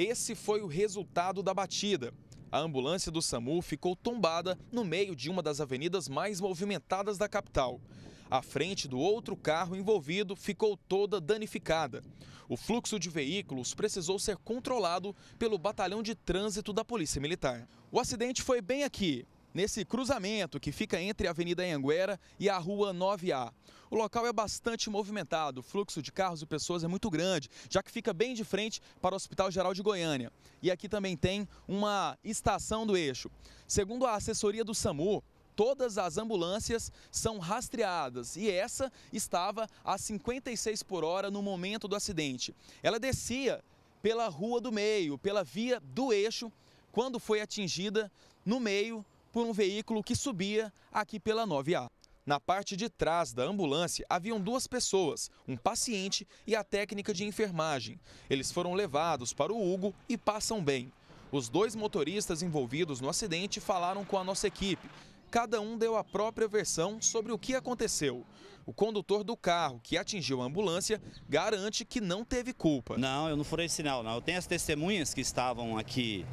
Esse foi o resultado da batida. A ambulância do SAMU ficou tombada no meio de uma das avenidas mais movimentadas da capital. A frente do outro carro envolvido ficou toda danificada. O fluxo de veículos precisou ser controlado pelo batalhão de trânsito da Polícia Militar. O acidente foi bem aqui, nesse cruzamento que fica entre a Avenida Anguera e a Rua 9A. O local é bastante movimentado, o fluxo de carros e pessoas é muito grande, já que fica bem de frente para o Hospital Geral de Goiânia. E aqui também tem uma estação do eixo. Segundo a assessoria do SAMU, todas as ambulâncias são rastreadas e essa estava a 56 por hora no momento do acidente. Ela descia pela rua do meio, pela via do eixo, quando foi atingida no meio por um veículo que subia aqui pela 9A. Na parte de trás da ambulância haviam duas pessoas, um paciente e a técnica de enfermagem. Eles foram levados para o Hugo e passam bem. Os dois motoristas envolvidos no acidente falaram com a nossa equipe. Cada um deu a própria versão sobre o que aconteceu. O condutor do carro que atingiu a ambulância garante que não teve culpa. Não, eu não furei sinal, não. Eu tenho as testemunhas que estavam aqui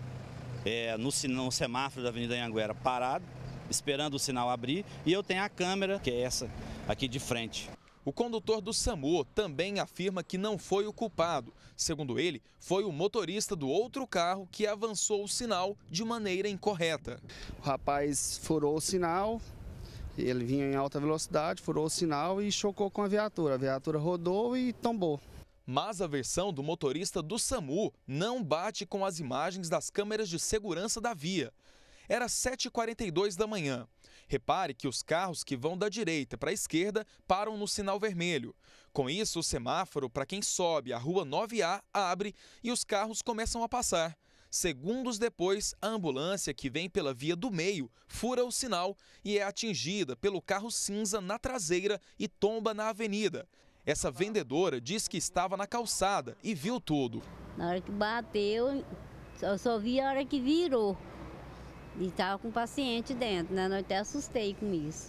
é, no, no semáforo da Avenida Anhanguera parado, esperando o sinal abrir, e eu tenho a câmera, que é essa aqui de frente. O condutor do SAMU também afirma que não foi o culpado. Segundo ele, foi o motorista do outro carro que avançou o sinal de maneira incorreta. O rapaz furou o sinal, ele vinha em alta velocidade, furou o sinal e chocou com a viatura. A viatura rodou e tombou. Mas a versão do motorista do SAMU não bate com as imagens das câmeras de segurança da via. Era 7h42 da manhã. Repare que os carros que vão da direita para a esquerda param no sinal vermelho. Com isso, o semáforo para quem sobe a rua 9A abre e os carros começam a passar. Segundos depois, a ambulância que vem pela via do meio fura o sinal e é atingida pelo carro cinza na traseira e tomba na avenida. Essa vendedora disse que estava na calçada e viu tudo. Na hora que bateu, eu só vi a hora que virou. E estava com o paciente dentro, né? Eu até assustei com isso.